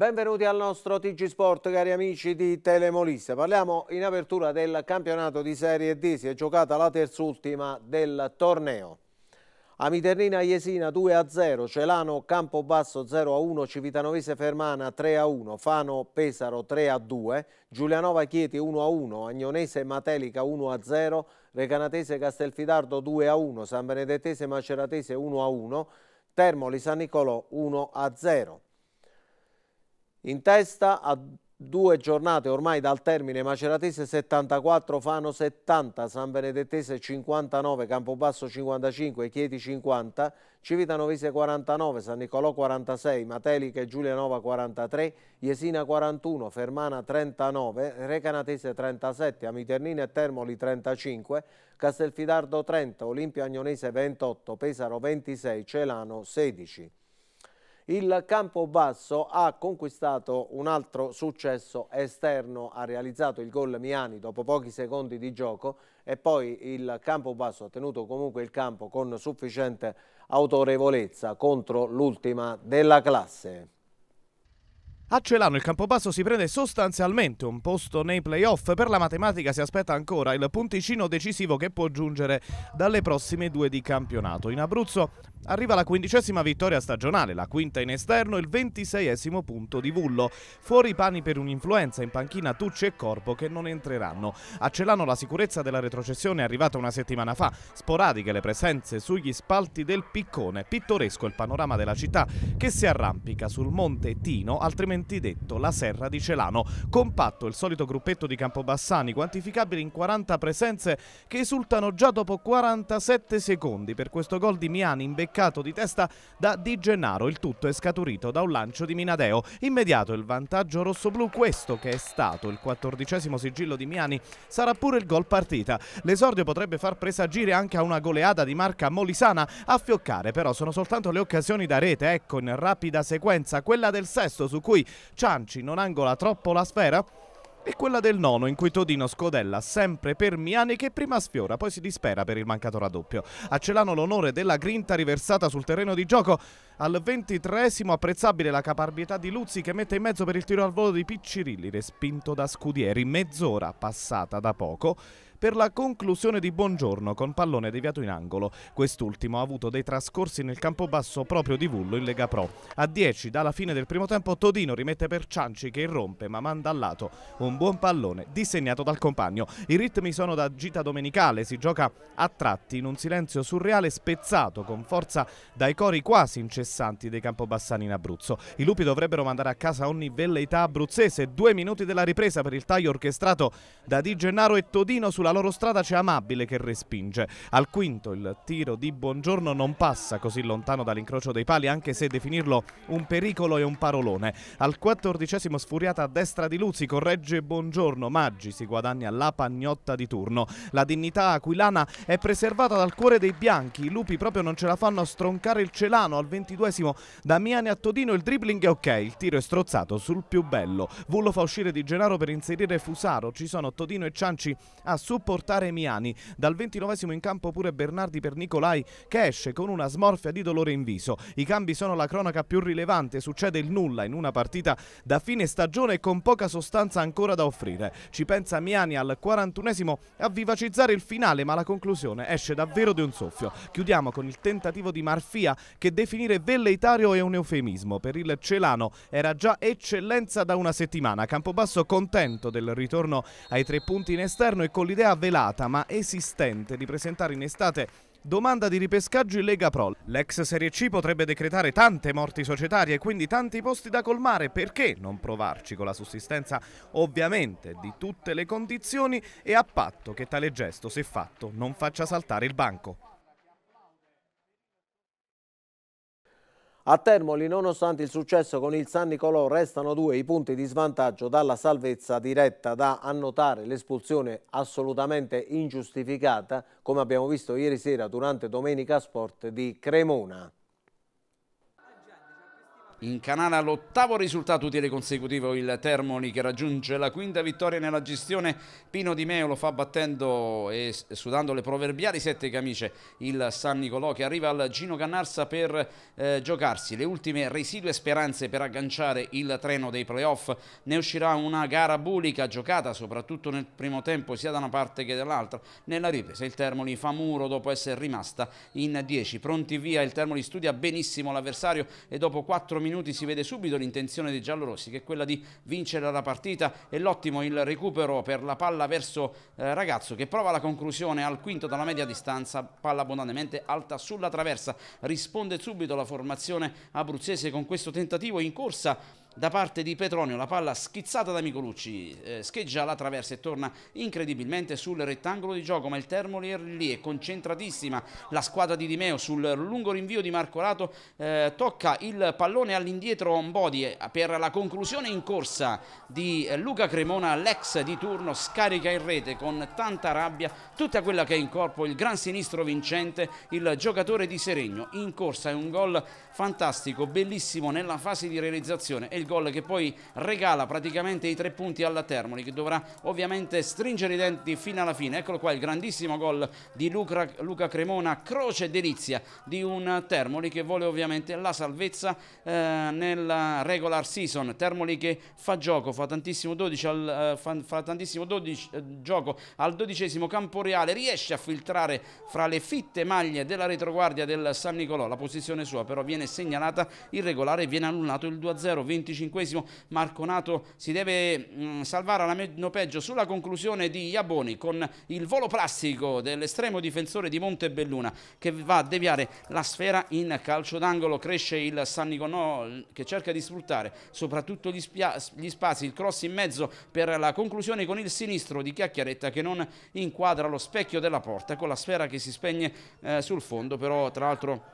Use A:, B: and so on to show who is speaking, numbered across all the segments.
A: Benvenuti al nostro TG Sport cari amici di Telemolisse. Parliamo in apertura del campionato di Serie D, si è giocata la terzultima del torneo. A Miternina Iesina 2-0, Celano Campobasso 0-1, Civitanovese Fermana 3-1, Fano Pesaro 3-2, Giulianova Chieti 1-1, Agnonese Matelica 1-0, Recanatese Castelfidardo 2-1, San Benedettese Maceratese 1-1, Termoli San Nicolò 1-0. In testa a due giornate ormai dal termine Maceratese 74, Fano 70, San Benedettese 59, Campobasso 55, Chieti 50, Civitanovese 49, San Nicolò 46, Matelica e Giulianova 43, Jesina 41, Fermana 39, Recanatese 37, Amiternina e Termoli 35, Castelfidardo 30, Olimpia Agnonese 28, Pesaro 26, Celano 16. Il Campobasso ha conquistato un altro successo esterno, ha realizzato il gol Miani dopo pochi secondi di gioco e poi il Campobasso ha tenuto comunque il campo con sufficiente autorevolezza contro l'ultima della classe.
B: A Celano il Campobasso si prende sostanzialmente un posto nei playoff, per la matematica si aspetta ancora il punticino decisivo che può giungere dalle prossime due di campionato. In Abruzzo arriva la quindicesima vittoria stagionale, la quinta in esterno e il ventiseiesimo punto di Vullo. Fuori pani per un'influenza, in panchina Tucci e Corpo che non entreranno. A Celano la sicurezza della retrocessione è arrivata una settimana fa, sporadiche le presenze sugli spalti del piccone, pittoresco il panorama della città che si arrampica sul monte Tino, altrimenti Parenti, detto la Serra di Celano. Compatto il solito gruppetto di Campobassani, quantificabile in 40 presenze che esultano già dopo 47 secondi per questo gol di Miani imbeccato di testa da Di Gennaro. Il tutto è scaturito da un lancio di Minadeo. Immediato il vantaggio rossoblù, questo che è stato il quattordicesimo sigillo di Miani, sarà pure il gol partita. L'esordio potrebbe far presagire anche a una goleada di marca molisana. A fioccare però sono soltanto le occasioni da rete, ecco in rapida sequenza quella del sesto su cui Cianci non angola troppo la sfera? E quella del nono in cui Todino scodella sempre per Miani che prima sfiora poi si dispera per il mancato raddoppio. A Celano l'onore della grinta riversata sul terreno di gioco. Al ventitresimo apprezzabile la caparbietà di Luzzi che mette in mezzo per il tiro al volo di Piccirilli respinto da Scudieri. Mezz'ora passata da poco per la conclusione di Buongiorno con pallone deviato in angolo. Quest'ultimo ha avuto dei trascorsi nel campo basso proprio di Vullo in Lega Pro. A 10 dalla fine del primo tempo Todino rimette per Cianci che irrompe ma manda al lato un buon pallone disegnato dal compagno. I ritmi sono da gita domenicale, si gioca a tratti in un silenzio surreale spezzato con forza dai cori quasi incessanti dei campobassani in Abruzzo. I lupi dovrebbero mandare a casa ogni velleità abruzzese, due minuti della ripresa per il taglio orchestrato da Di Gennaro e Todino sulla la loro strada c'è Amabile che respinge. Al quinto il tiro di Buongiorno non passa così lontano dall'incrocio dei pali anche se definirlo un pericolo è un parolone. Al quattordicesimo sfuriata a destra di Luzzi corregge Buongiorno, Maggi si guadagna la pagnotta di turno. La dignità aquilana è preservata dal cuore dei bianchi, i lupi proprio non ce la fanno a stroncare il Celano al ventiduesimo. Damiani a Todino il dribbling è ok, il tiro è strozzato sul più bello. Vullo fa uscire Di Gennaro per inserire Fusaro, ci sono Todino e Cianci a super portare Miani. Dal 29 in campo pure Bernardi per Nicolai che esce con una smorfia di dolore in viso. I cambi sono la cronaca più rilevante, succede il nulla in una partita da fine stagione e con poca sostanza ancora da offrire. Ci pensa Miani al 41 a vivacizzare il finale ma la conclusione esce davvero di un soffio. Chiudiamo con il tentativo di Marfia che definire velleitario è un eufemismo. Per il Celano era già eccellenza da una settimana. Campobasso contento del ritorno ai tre punti in esterno e con l'idea l'idea velata ma esistente di presentare in estate domanda di ripescaggio in Lega Pro. L'ex Serie C potrebbe decretare tante morti societarie e quindi tanti posti da colmare, perché non provarci con la sussistenza ovviamente di tutte le condizioni e a patto che tale gesto, se fatto, non faccia saltare il banco.
A: A Termoli, nonostante il successo con il San Nicolò, restano due i punti di svantaggio dalla salvezza diretta da annotare l'espulsione assolutamente ingiustificata, come abbiamo visto ieri sera durante Domenica Sport di Cremona incanala all'ottavo risultato utile consecutivo
C: il Termoli che raggiunge la quinta vittoria nella gestione Pino Di Meo lo fa battendo e sudando le proverbiali sette camicie il San Nicolò che arriva al Gino Cannarsa per eh, giocarsi le ultime residue speranze per agganciare il treno dei playoff ne uscirà una gara bulica giocata soprattutto nel primo tempo sia da una parte che dall'altra nella ripresa il Termoli fa muro dopo essere rimasta in 10 pronti via il Termoli studia benissimo l'avversario e dopo 4 minuti minuti si vede subito l'intenzione dei giallorossi che è quella di vincere la partita e l'ottimo il recupero per la palla verso eh, Ragazzo che prova la conclusione al quinto dalla media distanza, palla abbondantemente alta sulla traversa, risponde subito la formazione abruzzese con questo tentativo in corsa da parte di Petronio, la palla schizzata da Micolucci, eh, scheggia la traversa e torna incredibilmente sul rettangolo di gioco, ma il Termoli è lì, è concentratissima la squadra di Di Meo sul lungo rinvio di Marco Lato, eh, tocca il pallone all'indietro Mbodi eh, per la conclusione in corsa di eh, Luca Cremona, l'ex di turno scarica in rete con tanta rabbia, tutta quella che è in corpo il gran sinistro vincente, il giocatore di Seregno, in corsa è un gol fantastico, bellissimo nella fase di realizzazione e il gol che poi regala praticamente i tre punti alla Termoli che dovrà ovviamente stringere i denti fino alla fine. Eccolo qua il grandissimo gol di Luca, Luca Cremona, croce delizia di un Termoli che vuole ovviamente la salvezza eh, nella regular season. Termoli che fa gioco, fa tantissimo, 12 al, eh, fa, fa tantissimo 12, eh, gioco al dodicesimo campo reale, riesce a filtrare fra le fitte maglie della retroguardia del San Nicolò, la posizione sua però viene segnalata irregolare viene annullato il 2-0 25 Marconato si deve mm, salvare alla meno peggio sulla conclusione di Iaboni con il volo plastico dell'estremo difensore di Montebelluna che va a deviare la sfera in calcio d'angolo cresce il San Nicolò mm, che cerca di sfruttare soprattutto gli, gli spazi il cross in mezzo per la conclusione con il sinistro di Chiacchiaretta che non inquadra lo specchio della porta con la sfera che si spegne eh, sul fondo però tra l'altro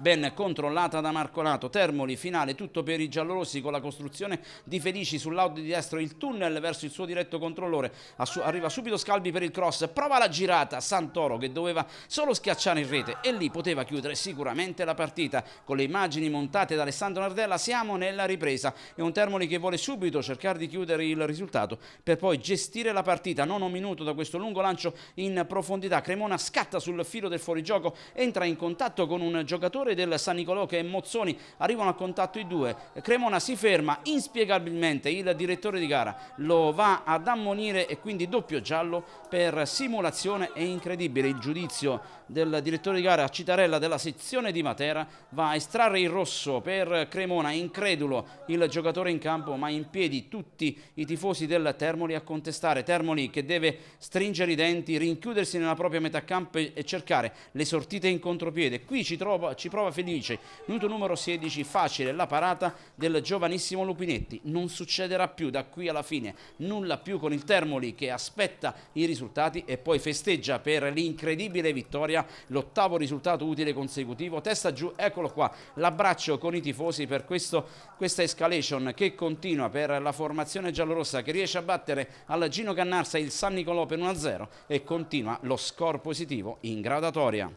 C: ben controllata da Marcolato. Termoli, finale, tutto per i giallorossi con la costruzione di Felici sul di destro, il tunnel verso il suo diretto controllore. Su arriva subito Scalbi per il cross, prova la girata Santoro che doveva solo schiacciare in rete e lì poteva chiudere sicuramente la partita. Con le immagini montate da Alessandro Nardella siamo nella ripresa. È un Termoli che vuole subito cercare di chiudere il risultato per poi gestire la partita. Nono minuto da questo lungo lancio in profondità. Cremona scatta sul filo del fuorigioco, entra in contatto con un giocatore giocatore del San Nicolò che è Mozzoni, arrivano a contatto i due, Cremona si ferma, inspiegabilmente il direttore di gara lo va ad ammonire e quindi doppio giallo per simulazione è incredibile il giudizio del direttore di gara a Citarella della sezione di Matera va a estrarre il rosso per Cremona, incredulo il giocatore in campo ma in piedi tutti i tifosi del Termoli a contestare, Termoli che deve stringere i denti, rinchiudersi nella propria metà campo e cercare le sortite in contropiede, qui ci, trova, ci prova felice, minuto numero 16, facile la parata del giovanissimo Lupinetti, non succederà più da qui alla fine, nulla più con il Termoli che aspetta i risultati e poi festeggia per l'incredibile vittoria, l'ottavo risultato utile consecutivo, testa giù, eccolo qua, l'abbraccio con i tifosi per questo, questa escalation che continua per la formazione giallorossa che riesce a battere al Gino Cannarsa il San Nicolò per 1-0 e continua lo score
A: positivo in gradatoria.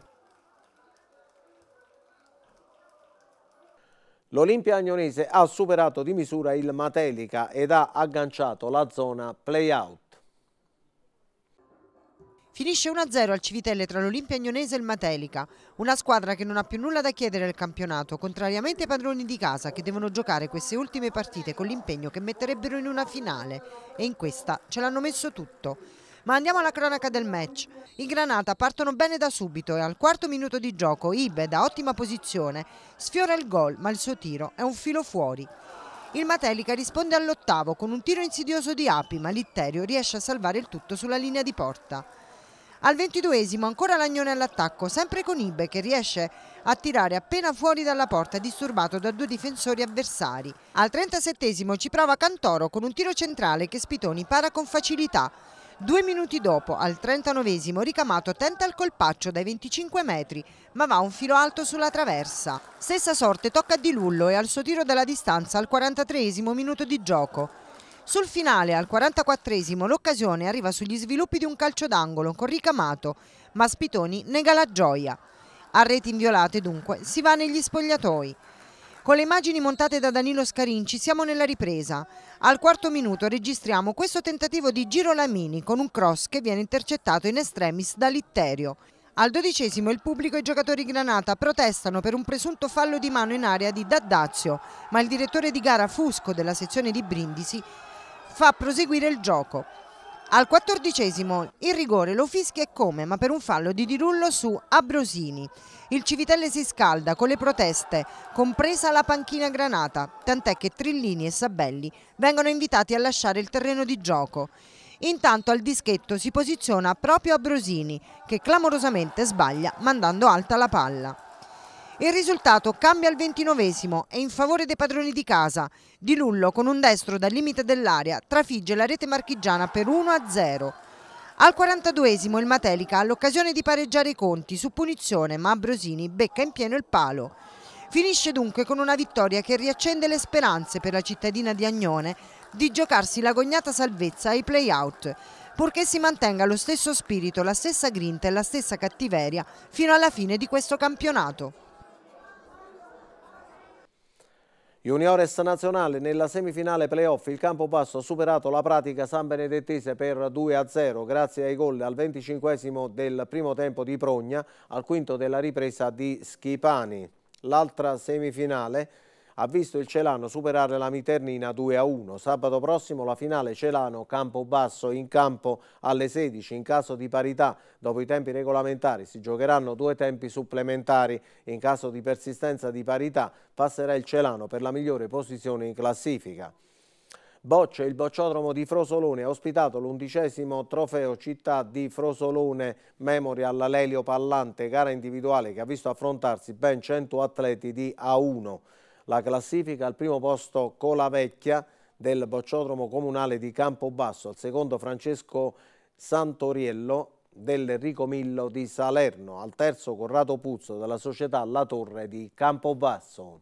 A: L'Olimpia Agnonese ha superato di misura il Matelica ed ha agganciato la zona play-out.
D: Finisce 1-0 al Civitelle tra l'Olimpia Agnonese e il Matelica, una squadra che non ha più nulla da chiedere al campionato, contrariamente ai padroni di casa che devono giocare queste ultime partite con l'impegno che metterebbero in una finale e in questa ce l'hanno messo tutto. Ma andiamo alla cronaca del match. I Granata partono bene da subito e al quarto minuto di gioco Ibe, da ottima posizione, sfiora il gol, ma il suo tiro è un filo fuori. Il Matelica risponde all'ottavo con un tiro insidioso di Api, ma Litterio riesce a salvare il tutto sulla linea di porta. Al ventiduesimo ancora Lagnone all'attacco, sempre con Ibe che riesce a tirare appena fuori dalla porta disturbato da due difensori avversari. Al trentasettesimo ci prova Cantoro con un tiro centrale che Spitoni para con facilità, Due minuti dopo, al 39esimo, Ricamato tenta il colpaccio dai 25 metri, ma va un filo alto sulla traversa. Stessa sorte tocca a Di Lullo e al suo tiro dalla distanza al 43esimo minuto di gioco. Sul finale, al 44esimo, l'occasione arriva sugli sviluppi di un calcio d'angolo con Ricamato, ma Spitoni nega la gioia. A reti inviolate dunque si va negli spogliatoi. Con le immagini montate da Danilo Scarinci siamo nella ripresa. Al quarto minuto registriamo questo tentativo di Girolamini con un cross che viene intercettato in estremis da Litterio. Al dodicesimo il pubblico e i giocatori Granata protestano per un presunto fallo di mano in area di Daddazio, ma il direttore di gara Fusco della sezione di Brindisi fa proseguire il gioco. Al quattordicesimo il rigore lo fischia e come, ma per un fallo di Dirullo su Abrosini. Il Civitelle si scalda con le proteste, compresa la panchina granata, tant'è che Trillini e Sabelli vengono invitati a lasciare il terreno di gioco. Intanto al dischetto si posiziona proprio Abrosini, che clamorosamente sbaglia mandando alta la palla. Il risultato cambia al ventinovesimo e in favore dei padroni di casa. Di Lullo con un destro dal limite dell'area trafigge la rete marchigiana per 1-0. Al 42esimo il Matelica ha l'occasione di pareggiare i conti su punizione ma Ambrosini becca in pieno il palo. Finisce dunque con una vittoria che riaccende le speranze per la cittadina di Agnone di giocarsi l'agognata salvezza ai play-out, purché si mantenga lo stesso spirito, la stessa grinta e la stessa cattiveria fino alla fine di questo campionato.
A: Juniores Nazionale nella semifinale playoff il campo basso ha superato la pratica San Benedettese per 2-0 grazie ai gol al 25 esimo del primo tempo di Progna, al quinto della ripresa di Schipani. L'altra semifinale ha visto il Celano superare la Miternina 2-1. Sabato prossimo la finale Celano-Campobasso in campo alle 16. In caso di parità, dopo i tempi regolamentari, si giocheranno due tempi supplementari. In caso di persistenza di parità, passerà il Celano per la migliore posizione in classifica. Bocce, il bocciodromo di Frosolone ha ospitato l'undicesimo trofeo città di Frosolone Memorial Lelio Pallante, gara individuale che ha visto affrontarsi ben 100 atleti di A1 la classifica al primo posto Colavecchia del bocciodromo comunale di Campobasso, al secondo Francesco Santoriello dell'Enrico Millo di Salerno, al terzo Corrado Puzzo della società La Torre di Campobasso.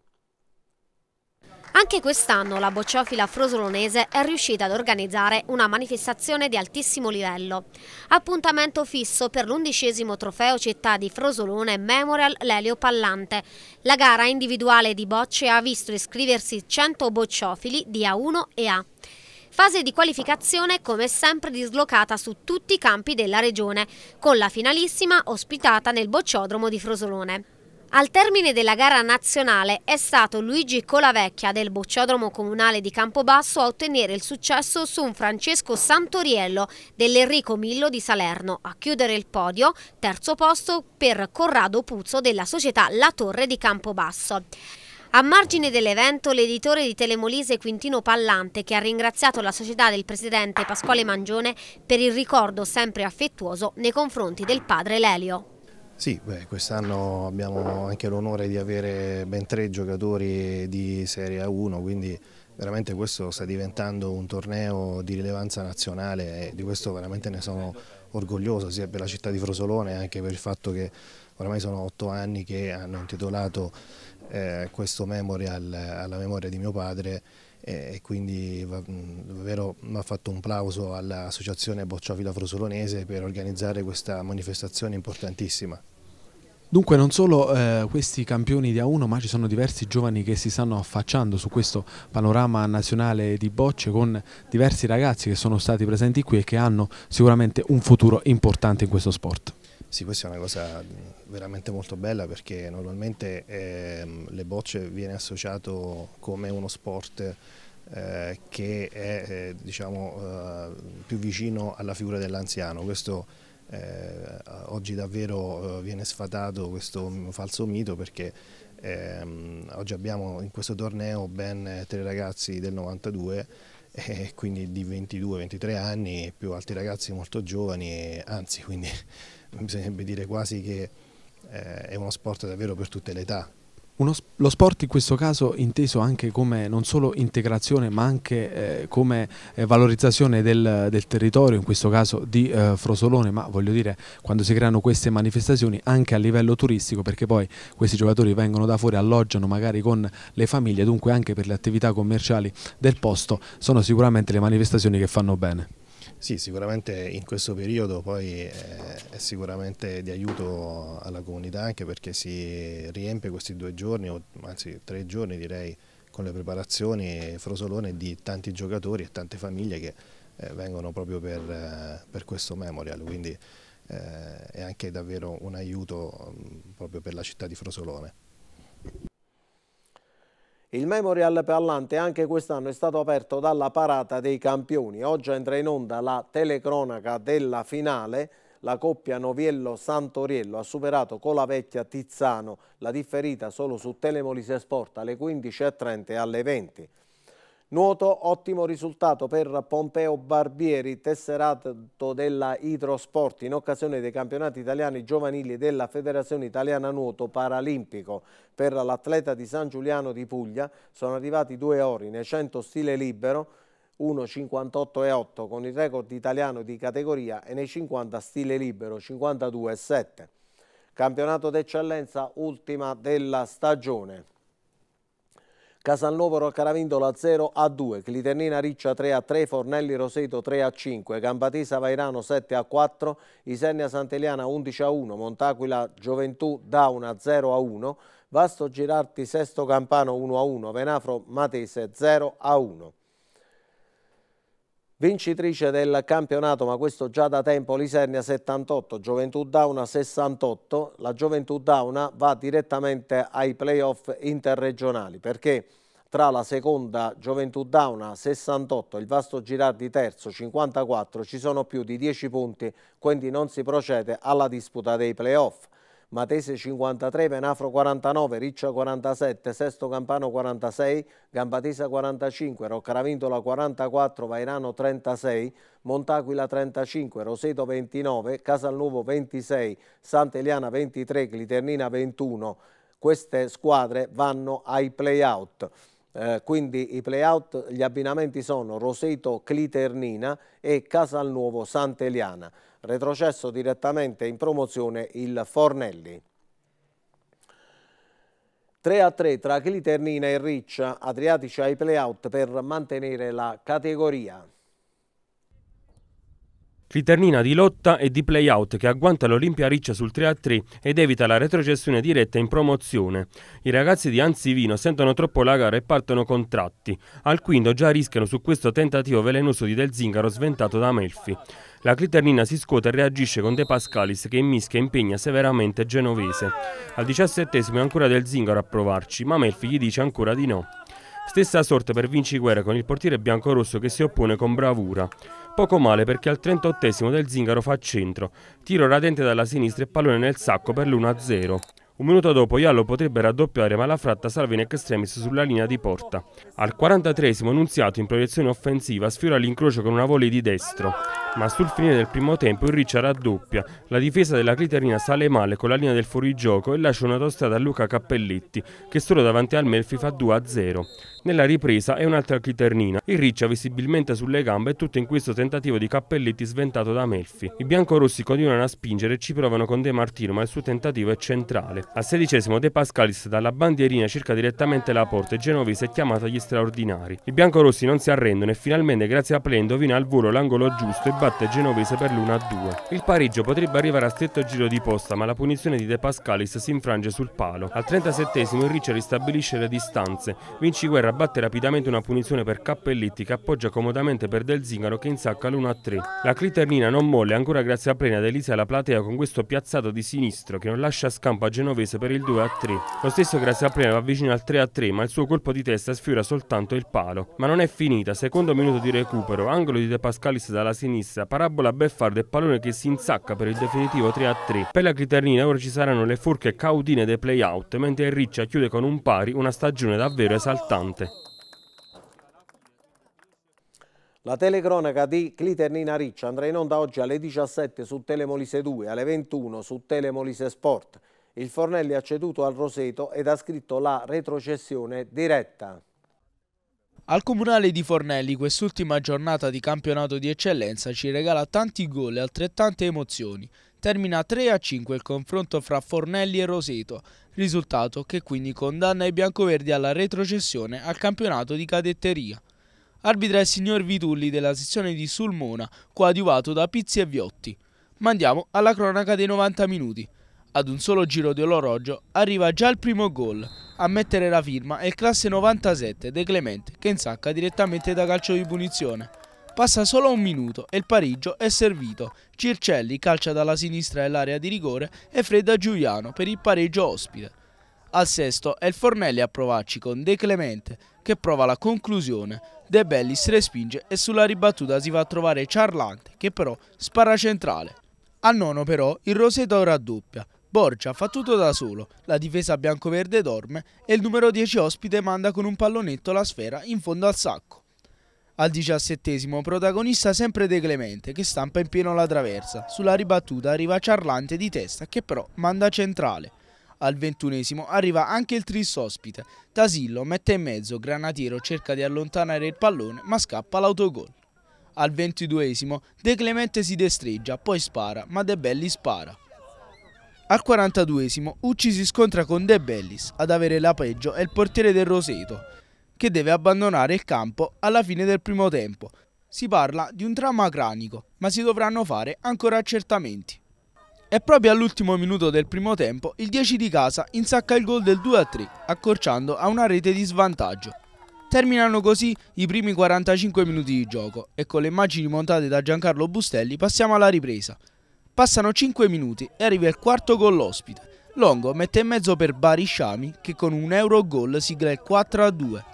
E: Anche quest'anno la bocciofila frosolonese è riuscita ad organizzare una manifestazione di altissimo livello. Appuntamento fisso per l'undicesimo trofeo città di Frosolone Memorial Lelio Pallante. La gara individuale di bocce ha visto iscriversi 100 bocciofili di A1 e A. Fase di qualificazione come sempre dislocata su tutti i campi della regione, con la finalissima ospitata nel bocciodromo di Frosolone. Al termine della gara nazionale è stato Luigi Colavecchia del Bocciodromo Comunale di Campobasso a ottenere il successo su un Francesco Santoriello dell'Enrico Millo di Salerno. A chiudere il podio, terzo posto per Corrado Puzzo della società La Torre di Campobasso. A margine dell'evento, l'editore di Telemolise Quintino Pallante, che ha ringraziato la società del presidente Pasquale Mangione per il ricordo sempre affettuoso nei confronti del padre Lelio.
F: Sì, quest'anno abbiamo anche l'onore di avere ben tre giocatori di Serie A1, quindi veramente questo sta diventando un torneo di rilevanza nazionale e di questo veramente ne sono orgoglioso sia per la città di Frosolone anche per il fatto che oramai sono otto anni che hanno intitolato eh, questo memorial alla memoria di mio padre e quindi mm, davvero ha fatto un plauso all'associazione Bocciovila Frosolonese per organizzare questa manifestazione importantissima.
G: Dunque non solo eh, questi campioni di A1 ma ci sono diversi giovani che si stanno affacciando su questo panorama nazionale di bocce con diversi ragazzi che sono stati presenti qui e che hanno sicuramente un futuro importante in questo sport.
F: Sì, questa è una cosa veramente molto bella perché normalmente ehm, le bocce viene associato come uno sport eh, che è eh, diciamo, eh, più vicino alla figura dell'anziano. Questo eh, oggi davvero eh, viene sfatato questo falso mito perché ehm, oggi abbiamo in questo torneo ben tre ragazzi del 92 eh, quindi di 22-23 anni più altri ragazzi molto giovani, anzi quindi bisognerebbe dire quasi che eh, è uno sport davvero per tutte le età.
G: Uno, lo sport in questo caso inteso anche come non solo integrazione ma anche eh, come eh, valorizzazione del, del, territorio, in questo caso di eh, Frosolone, ma voglio dire quando si creano queste manifestazioni anche a livello turistico perché poi questi giocatori vengono da fuori, alloggiano magari con le famiglie, dunque anche per le attività commerciali del posto sono sicuramente le manifestazioni che fanno bene.
F: Sì, sicuramente in questo periodo poi eh, è sicuramente di aiuto alla comunità anche perché si riempie questi due giorni, o anzi tre giorni direi, con le preparazioni Frosolone di tanti giocatori e tante famiglie che eh, vengono proprio per, eh, per questo memorial, quindi è anche davvero un aiuto mm, proprio per la città di Frosolone.
A: Il Memorial Pallante anche quest'anno è stato aperto dalla parata dei campioni. Oggi entra in onda la telecronaca della finale. La coppia Noviello-Santoriello ha superato con la vecchia Tizzano la differita solo su Telemolise Sport alle 15.30 e alle 20. Nuoto, ottimo risultato per Pompeo Barbieri, tesserato della Idrosport in occasione dei campionati italiani giovanili della Federazione Italiana Nuoto Paralimpico. Per l'atleta di San Giuliano di Puglia sono arrivati due ori nei 100 stile libero, 1,58,8 con il record italiano di categoria e nei 50 stile libero, 52,7. Campionato d'eccellenza ultima della stagione. Casalnovoro Caravindolo a 0 a 2, Cliternina Riccia 3 a 3, Fornelli Roseto 3 a 5, Gambatesa Vairano 7 a 4, Isernia Santeliana 11 a 1, Montaquila Gioventù Dauna 0 a 1, Vasto Girarti Sesto Campano 1 a 1, Venafro Matese 0 a 1. Vincitrice del campionato, ma questo già da tempo, Lisernia 78, Gioventù Dauna 68. La Gioventù Dauna va direttamente ai playoff interregionali perché tra la seconda Gioventù Dauna 68 e il Vasto Girardi terzo 54 ci sono più di 10 punti, quindi non si procede alla disputa dei playoff. Matese 53, Venafro 49, Riccia 47, Sesto Campano 46, Gambatesa 45, Roccaravintola 44, Vairano 36, Montaquila 35, Roseto 29, Casalnuovo 26, Sant'Eliana 23, Cliternina 21. Queste squadre vanno ai play-out. Eh, quindi i playout, gli abbinamenti sono Roseto Cliternina e Casalnuovo Sant'Eliana retrocesso direttamente in promozione il Fornelli. 3 a 3 tra Cliternina e Riccia, Adriatici ai playout per mantenere la categoria.
H: Cliternina di lotta e di play-out che agguanta l'Olimpia Riccia sul 3-3 ed evita la retrocessione diretta in promozione. I ragazzi di Anzivino sentono troppo la gara e partono contratti. Al quinto già rischiano su questo tentativo velenoso di Del Zingaro sventato da Melfi. La cliternina si scuote e reagisce con De Pascalis che immischia e impegna severamente Genovese. Al diciassettesimo è ancora del Zingaro a provarci, ma Melfi gli dice ancora di no. Stessa sorte per Vinci Guerra con il portiere biancorosso che si oppone con bravura. Poco male perché al 38 del Zingaro fa centro, tiro radente dalla sinistra e pallone nel sacco per l'1-0. Un minuto dopo Iallo potrebbe raddoppiare ma la fratta salva in extremis sulla linea di porta. Al 43esimo Nunziato in proiezione offensiva sfiora l'incrocio con una volley di destro. Ma sul fine del primo tempo il Riccia raddoppia, la difesa della Cliterina sale male con la linea del fuorigioco e lascia una tostata a Luca Cappelletti che solo davanti al Melfi fa 2-0. Nella ripresa è un'altra Cliternina, il Riccia visibilmente sulle gambe e tutto in questo tentativo di Cappelletti sventato da Melfi. I biancorossi continuano a spingere e ci provano con De Martino ma il suo tentativo è centrale. Al sedicesimo De Pascalis dalla bandierina cerca direttamente la porta e Genovese è chiamato agli straordinari. I biancorossi non si arrendono e finalmente grazie a Play indovina al volo l'angolo giusto e batte Genovese per l'1-2. Il pareggio potrebbe arrivare a stretto giro di posta ma la punizione di De Pascalis si infrange sul palo. Al 37esimo il Riccio ristabilisce le distanze. Vinci Guerra batte rapidamente una punizione per Cappellitti che appoggia comodamente per Del Zingaro che insacca l'1-3. La Cliternina non molle ancora grazie a Plena ed Elisa la platea con questo piazzato di sinistro che non lascia scampo a Genovese difesa per il 2 a 3. Lo stesso Graziaprema va vicino al 3 a 3, ma il suo colpo di testa sfiora soltanto il palo. Ma non è finita, secondo minuto di recupero, angolo di De Pascalis dalla sinistra, parabola Beffardo e pallone che si insacca per il definitivo 3 a 3. Per la Chiternina ora ci saranno le forche caudine dei playout, mentre il Riccia chiude con un pari una stagione davvero esaltante.
A: La telecronaca di Cliternina Riccia andrà in onda oggi alle 17 su Telemolise 2, alle 21 su Telemolise Sport. Il Fornelli ha ceduto al Roseto ed ha scritto la retrocessione diretta.
I: Al comunale di Fornelli quest'ultima giornata di campionato di eccellenza ci regala tanti gol e altrettante emozioni. Termina 3 5 il confronto fra Fornelli e Roseto, risultato che quindi condanna i biancoverdi alla retrocessione al campionato di cadetteria. Arbitra il signor Vitulli della sezione di Sulmona, coadiuvato da Pizzi e Viotti. Ma andiamo alla cronaca dei 90 minuti. Ad un solo giro di orologio arriva già il primo gol. A mettere la firma è il classe 97 De Clemente che insacca direttamente da calcio di punizione. Passa solo un minuto e il pareggio è servito. Circelli calcia dalla sinistra dell'area di rigore e fredda Giuliano per il pareggio ospite. Al sesto è il Fornelli a provarci con De Clemente che prova la conclusione. De Bellis respinge e sulla ribattuta si va a trovare Charlante che però spara centrale. Al nono però il Roseto raddoppia. Borgia fa tutto da solo, la difesa bianco-verde dorme e il numero 10 ospite manda con un pallonetto la sfera in fondo al sacco. Al diciassettesimo protagonista sempre De Clemente che stampa in pieno la traversa, sulla ribattuta arriva Ciarlante di testa che però manda centrale. Al ventunesimo arriva anche il tris ospite, Tasillo mette in mezzo, Granatiero cerca di allontanare il pallone ma scappa l'autogol. Al ventiduesimo De Clemente si destreggia, poi spara, ma De Belli spara. Al 42esimo Ucci si scontra con De Bellis, ad avere la peggio è il portiere del Roseto, che deve abbandonare il campo alla fine del primo tempo. Si parla di un dramma cranico, ma si dovranno fare ancora accertamenti. E proprio all'ultimo minuto del primo tempo il 10 di casa insacca il gol del 2-3, accorciando a una rete di svantaggio. Terminano così i primi 45 minuti di gioco e con le immagini montate da Giancarlo Bustelli passiamo alla ripresa. Passano 5 minuti e arriva il quarto gol ospite. Longo mette in mezzo per Bari Sciami che con un euro gol sigla il 4 a 2.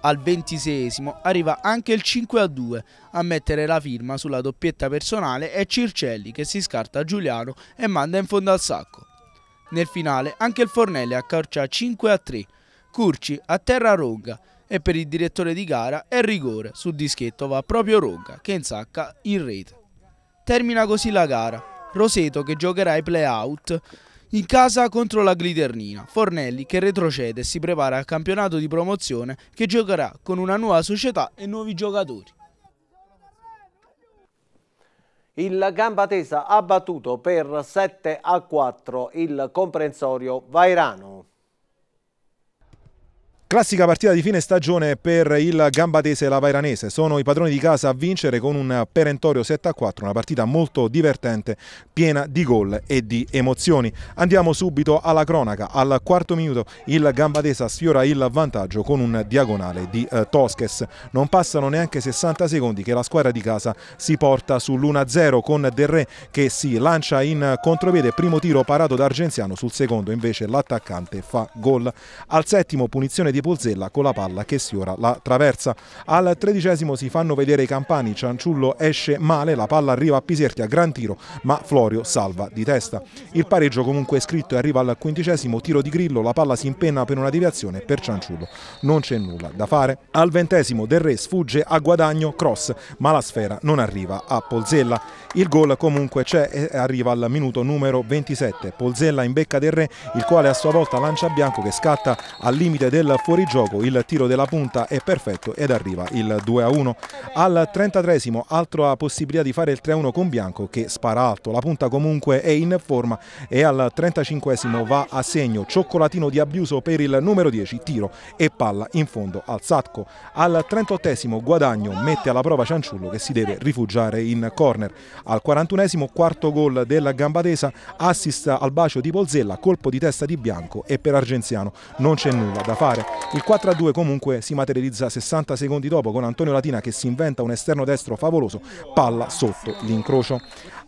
I: Al ventiseesimo arriva anche il 5 a 2 a mettere la firma sulla doppietta personale è Circelli che si scarta Giuliano e manda in fondo al sacco. Nel finale anche il Fornelli accorcia 5 a 3. Curci a terra Ronga e per il direttore di gara è rigore. Sul dischetto va proprio Ronga che insacca in rete. Termina così la gara. Roseto che giocherà ai play-out in casa contro la Gliternina, Fornelli che retrocede e si prepara al campionato di promozione che giocherà con una nuova società e nuovi giocatori.
A: Il Gambatesa ha battuto per 7 a 4 il comprensorio Vairano.
J: Classica partita di fine stagione per il Gambatese e la Vairanese, sono i padroni di casa a vincere con un perentorio 7 4, una partita molto divertente, piena di gol e di emozioni. Andiamo subito alla cronaca, al quarto minuto il Gambatese sfiora il vantaggio con un diagonale di eh, Tosches, non passano neanche 60 secondi che la squadra di casa si porta sull'1-0 con Del Re che si lancia in contropiede, primo tiro parato da Argenziano, sul secondo invece l'attaccante fa gol. Al settimo punizione di di Polzella con la palla che sfiora la traversa. Al tredicesimo si fanno vedere i campani, Cianciullo esce male, la palla arriva a Piserti a gran tiro ma Florio salva di testa. Il pareggio comunque è scritto e arriva al quindicesimo tiro di Grillo, la palla si impenna per una deviazione per Cianciullo. Non c'è nulla da fare. Al ventesimo Del Re sfugge a guadagno cross ma la sfera non arriva a Polzella. Il gol comunque c'è e arriva al minuto numero 27. Polzella in becca Del Re il quale a sua volta lancia Bianco che scatta al limite del Fuori gioco il tiro della punta è perfetto ed arriva il 2-1. Al 33 altra possibilità di fare il 3-1 con Bianco che spara alto. La punta comunque è in forma e al 35 va a segno. Cioccolatino di abuso per il numero 10, tiro e palla in fondo al sacco. Al 38 Guadagno mette alla prova Cianciullo che si deve rifugiare in corner. Al 41 quarto gol della Gambadesa, assist al bacio di Polzella, colpo di testa di Bianco e per Argenziano non c'è nulla da fare. Il 4-2 comunque si materializza 60 secondi dopo con Antonio Latina che si inventa un esterno destro favoloso, palla sotto l'incrocio.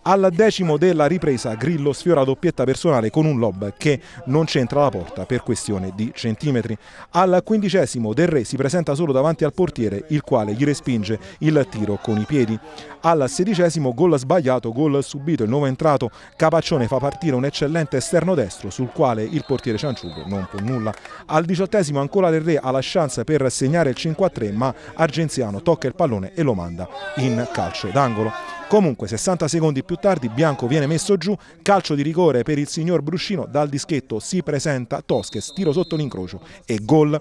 J: Al decimo della ripresa Grillo sfiora doppietta personale con un lob che non c'entra la porta per questione di centimetri. Al quindicesimo Del Re si presenta solo davanti al portiere il quale gli respinge il tiro con i piedi. Al sedicesimo gol sbagliato, gol subito, il nuovo entrato Capaccione fa partire un eccellente esterno destro sul quale il portiere Cianciullo non può nulla. Al diciottesimo ancora Del Re ha la chance per segnare il 5 3 ma Argenziano tocca il pallone e lo manda in calcio d'angolo. Comunque 60 secondi più tardi Bianco viene messo giù, calcio di rigore per il signor Bruscino, dal dischetto si presenta Tosches, tiro sotto l'incrocio e gol.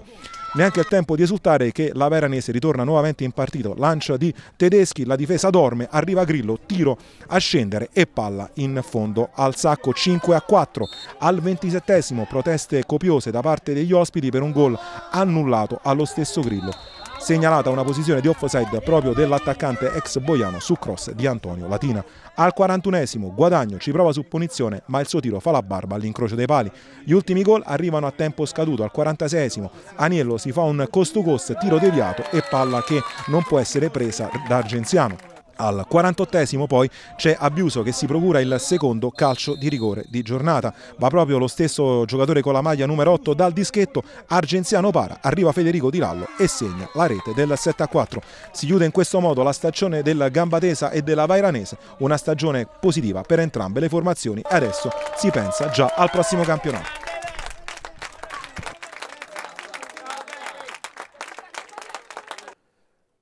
J: Neanche il tempo di esultare che la Veranese ritorna nuovamente in partito, lancia di Tedeschi, la difesa dorme, arriva Grillo, tiro a scendere e palla in fondo al sacco 5 a 4. Al 27 proteste copiose da parte degli ospiti per un gol annullato allo stesso Grillo segnalata una posizione di offside proprio dell'attaccante ex Boiano su cross di Antonio Latina. Al 41esimo Guadagno ci prova su punizione ma il suo tiro fa la barba all'incrocio dei pali. Gli ultimi gol arrivano a tempo scaduto al 46esimo Aniello si fa un cost cost tiro deviato e palla che non può essere presa da Argenziano. Al 48 esimo poi c'è Abiuso che si procura il secondo calcio di rigore di giornata. Va proprio lo stesso giocatore con la maglia numero 8 dal dischetto, Argenziano para, arriva Federico Di Lallo e segna la rete del 7 a 4. Si chiude in questo modo la stagione del Gambatesa e della Vairanese, una stagione positiva per entrambe le formazioni. Adesso si pensa già al prossimo campionato.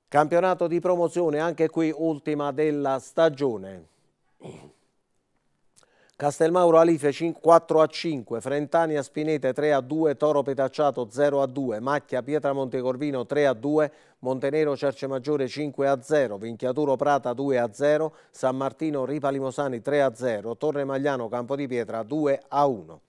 A: Campionato di promozione, anche qui ultima della stagione. Castelmauro Alife 4 a 5, Frentania Spinete 3 a 2, Toro Petacciato 0 a 2, Macchia Pietra Montecorvino 3 a 2, Montenero Cercemaggiore 5 a 0, Vinchiaturo Prata 2 a 0, San Martino Ripalimosani 3 a 0, Torre Magliano Campo di Pietra 2 a 1.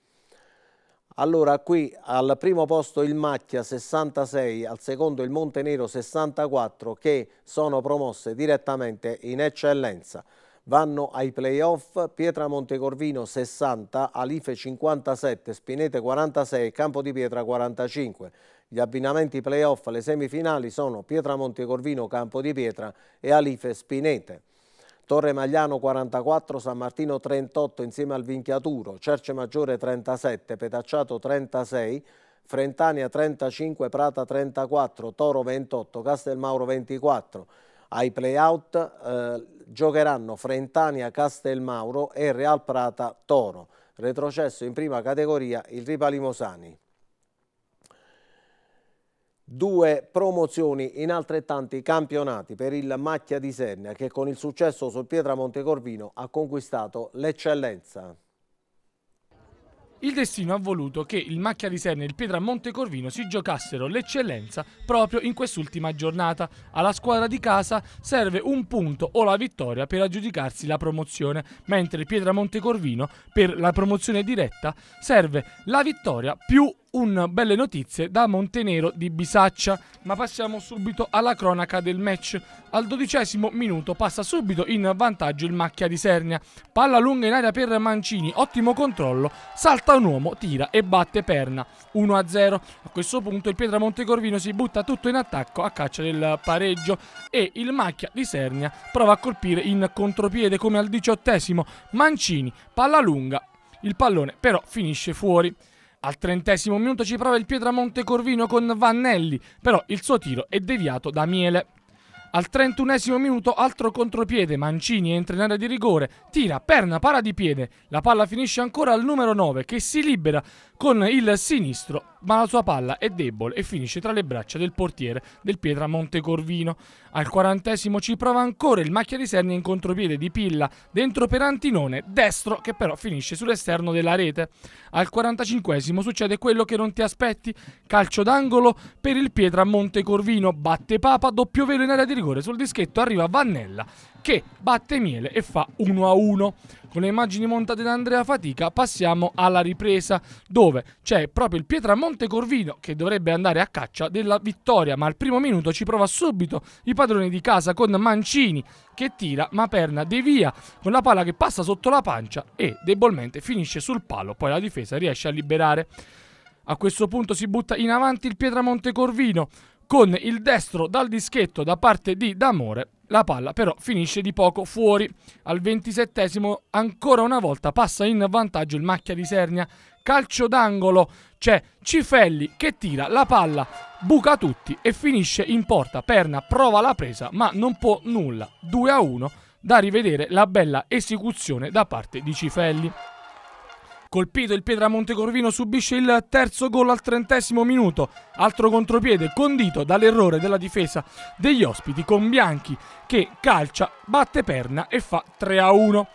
A: Allora qui al primo posto il Macchia 66, al secondo il Montenero 64 che sono promosse direttamente in eccellenza. Vanno ai playoff Pietra Montecorvino 60, Alife 57, Spinete 46, Campo di Pietra 45. Gli abbinamenti playoff le semifinali sono Pietra Montecorvino Campo di Pietra e Alife Spinete. Torre Magliano 44, San Martino 38 insieme al Vinchiaturo, Cerce Maggiore 37, Petacciato 36, Frentania 35, Prata 34, Toro 28, Castelmauro 24. Ai playout eh, giocheranno Frentania, Castelmauro e Real Prata Toro. Retrocesso in prima categoria il Ripalimosani. Due promozioni in altrettanti campionati per il Macchia di Sernia che con il successo sul Pietra Montecorvino ha conquistato l'eccellenza.
G: Il destino ha voluto che il Macchia di Senna e il Pietra Montecorvino si giocassero l'eccellenza proprio in quest'ultima giornata. Alla squadra di casa serve un punto o la vittoria per aggiudicarsi la promozione, mentre il Pietra Montecorvino per la promozione diretta serve la vittoria più un belle notizie da Montenero di Bisaccia. Ma passiamo subito alla cronaca del match. Al dodicesimo minuto passa subito in vantaggio il Macchia di Sernia. Palla lunga in aria per Mancini, ottimo controllo, salta un uomo, tira e batte Perna. 1-0. A questo punto il Pietra Montecorvino si butta tutto in attacco a caccia del pareggio e il Macchia di Sernia prova a colpire in contropiede come al diciottesimo. Mancini, palla lunga, il pallone però finisce fuori. Al trentesimo minuto ci prova il Pietramonte Corvino con Vannelli, però il suo tiro è deviato da Miele. Al trentunesimo minuto altro contropiede, Mancini entra in area di rigore, tira, perna, para di piede, la palla finisce ancora al numero 9 che si libera con il sinistro ma la sua palla è debole e finisce tra le braccia del portiere del Pietra Montecorvino. Al quarantesimo ci prova ancora il macchia di Serni in contropiede di Pilla, dentro per Antinone, destro che però finisce sull'esterno della rete. Al quarantacinquesimo succede quello che non ti aspetti, calcio d'angolo per il Pietra Montecorvino, batte Papa, doppio velo in area di rigore sul dischetto, arriva Vannella che batte Miele e fa 1 a 1. Con le immagini montate da Andrea Fatica passiamo alla ripresa dove c'è proprio il Pietramonte Corvino che dovrebbe andare a caccia della vittoria ma al primo minuto ci prova subito i padroni di casa con Mancini che tira ma Perna devia con la palla che passa sotto la pancia e debolmente finisce sul palo poi la difesa riesce a liberare. A questo punto si butta in avanti il Pietramonte Corvino con il destro dal dischetto da parte di D'Amore la palla però finisce di poco fuori. Al ventisettesimo ancora una volta passa in vantaggio il Macchia di Sernia. Calcio d'angolo, c'è Cifelli che tira la palla, buca tutti e finisce in porta. Perna prova la presa ma non può nulla. 2 a 1 da rivedere la bella esecuzione da parte di Cifelli. Colpito il piede da Montecorvino subisce il terzo gol al trentesimo minuto. Altro contropiede condito dall'errore della difesa degli ospiti con Bianchi che calcia, batte perna e fa 3 a 1.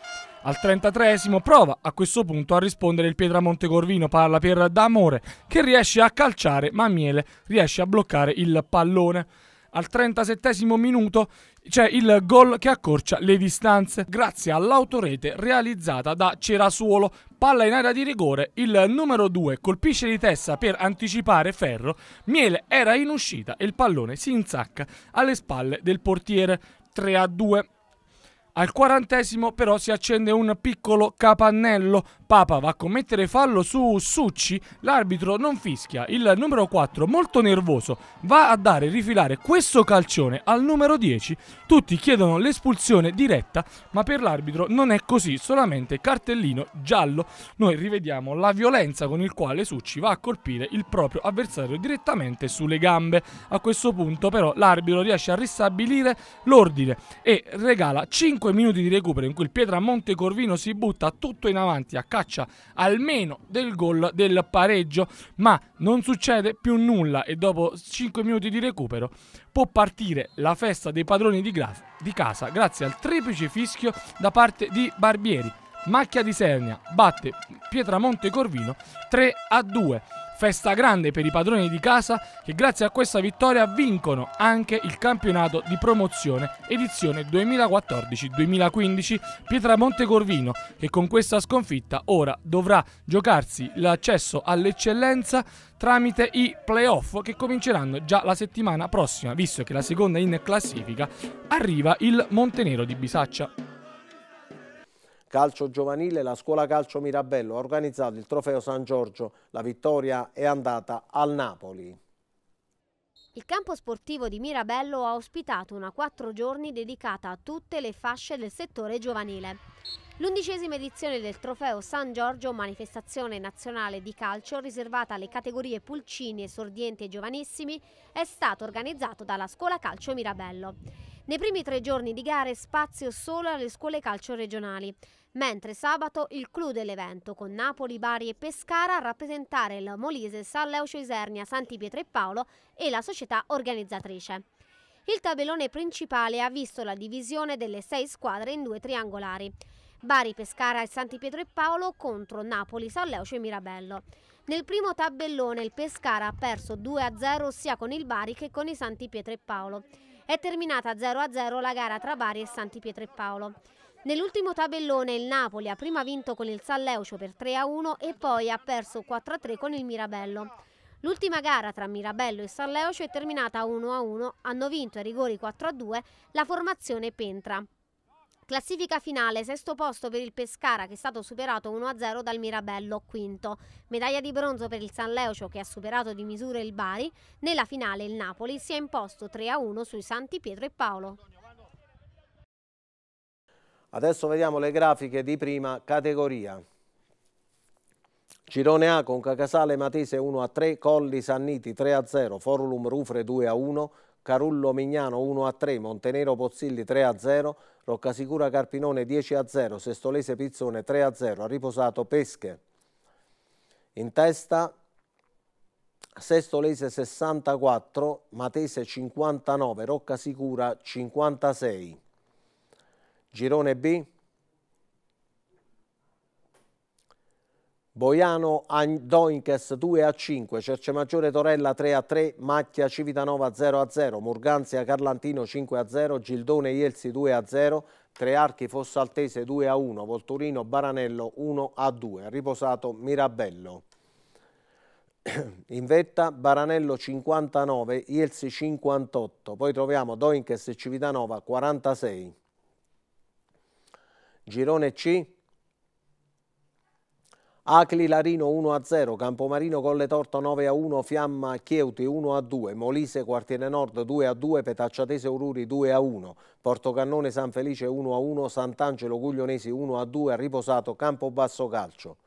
G: Al 33 prova a questo punto a rispondere il Pietramonte Corvino, parla per D'Amore che riesce a calciare ma Miele riesce a bloccare il pallone. Al 37 minuto c'è il gol che accorcia le distanze grazie all'autorete realizzata da Cerasuolo. Palla in area di rigore, il numero 2 colpisce di testa per anticipare Ferro, Miele era in uscita e il pallone si insacca alle spalle del portiere. 3 a 2. Al quarantesimo però si accende un piccolo capannello. Papa va a commettere fallo su Succi, l'arbitro non fischia. Il numero 4, molto nervoso, va a dare rifilare questo calcione al numero 10. Tutti chiedono l'espulsione diretta, ma per l'arbitro non è così, solamente cartellino giallo. Noi rivediamo la violenza con il quale Succi va a colpire il proprio avversario direttamente sulle gambe. A questo punto però l'arbitro riesce a ristabilire l'ordine e regala 5 5 minuti di recupero in cui il Pietramonte Corvino si butta tutto in avanti a caccia almeno del gol del pareggio, ma non succede più nulla e dopo 5 minuti di recupero può partire la festa dei padroni di, di casa grazie al triplice fischio da parte di Barbieri. Macchia di Sernia batte Pietramonte Corvino 3 a 2. Festa grande per i padroni di casa che grazie a questa vittoria vincono anche il campionato di promozione edizione 2014-2015 Pietramonte Corvino che con questa sconfitta ora dovrà giocarsi l'accesso all'eccellenza tramite i playoff che cominceranno già la settimana prossima visto che la seconda in classifica arriva il Montenero di Bisaccia
A: calcio giovanile, la scuola calcio Mirabello ha organizzato il trofeo San Giorgio. La vittoria è andata al Napoli.
E: Il campo sportivo di Mirabello ha ospitato una quattro giorni dedicata a tutte le fasce del settore giovanile. L'undicesima edizione del trofeo San Giorgio, manifestazione nazionale di calcio riservata alle categorie pulcini, esordienti e giovanissimi, è stato organizzato dalla Scuola Calcio Mirabello. Nei primi tre giorni di gare spazio solo alle scuole calcio regionali mentre sabato il clou dell'evento con Napoli, Bari e Pescara a rappresentare il Molise, San Leucio Isernia, Santi Pietro e Paolo e la società organizzatrice. Il tabellone principale ha visto la divisione delle sei squadre in due triangolari. Bari, Pescara e Santi Pietro e Paolo contro Napoli, San Leucio e Mirabello. Nel primo tabellone il Pescara ha perso 2-0 sia con il Bari che con i Santi Pietro e Paolo. È terminata 0-0 la gara tra Bari e Santi Pietro e Paolo. Nell'ultimo tabellone il Napoli ha prima vinto con il San Leucio per 3-1 e poi ha perso 4-3 con il Mirabello. L'ultima gara tra Mirabello e San Leucio è terminata 1-1, hanno vinto ai rigori 4-2 la formazione Pentra. Classifica finale, sesto posto per il Pescara che è stato superato 1-0 dal Mirabello, quinto. Medaglia di bronzo per il San Leucio che ha superato di misura il Bari. Nella finale il Napoli si è imposto 3-1 sui Santi Pietro e Paolo.
A: Adesso vediamo le grafiche di prima categoria. Girone A con Cacasale Matese 1 a 3, Colli Sanniti 3 a 0, Forlum Rufre 2 a 1, Carullo Mignano 1 a 3, Montenero Pozzilli 3 a 0, Roccasicura Carpinone 10 a 0, Sestolese Pizzone 3 a 0, ha riposato Pesche. In testa Sestolese 64, Matese 59, Roccasicura 56. Girone B. Boiano Doinkes 2 a 5, Cercemaggiore Torella 3 a 3, Macchia Civitanova 0 a 0, Morganzia Carlantino 5 a 0, Gildone Ielsi 2 a 0, Trearchi Fossaltese 2 a 1, Volturino Baranello 1 a 2, riposato Mirabello. In vetta Baranello 59, Ielsi 58, poi troviamo Doinkes e Civitanova 46. Girone C. Acli Larino 1-0, Campomarino Colle Torta 9-1, Fiamma Chieuti 1-2, Molise Quartiere Nord 2-2, Petacciatese Ururi 2-1, Portocannone San Felice 1-1, Sant'Angelo Guglionesi 1-2, Riposato Campobasso Calcio.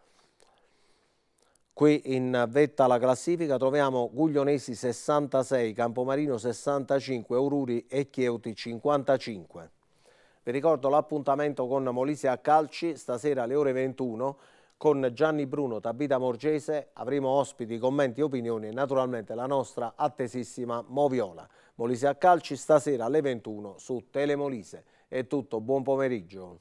A: Qui in vetta alla classifica troviamo Guglionesi 66, Campomarino 65, Ururi e Chieuti 55. Vi ricordo l'appuntamento con Molise a Calci stasera alle ore 21 con Gianni Bruno, Tabita Morgese, avremo ospiti, commenti, opinioni e naturalmente la nostra attesissima Moviola. Molise a Calci stasera alle 21 su Telemolise. È tutto, buon pomeriggio.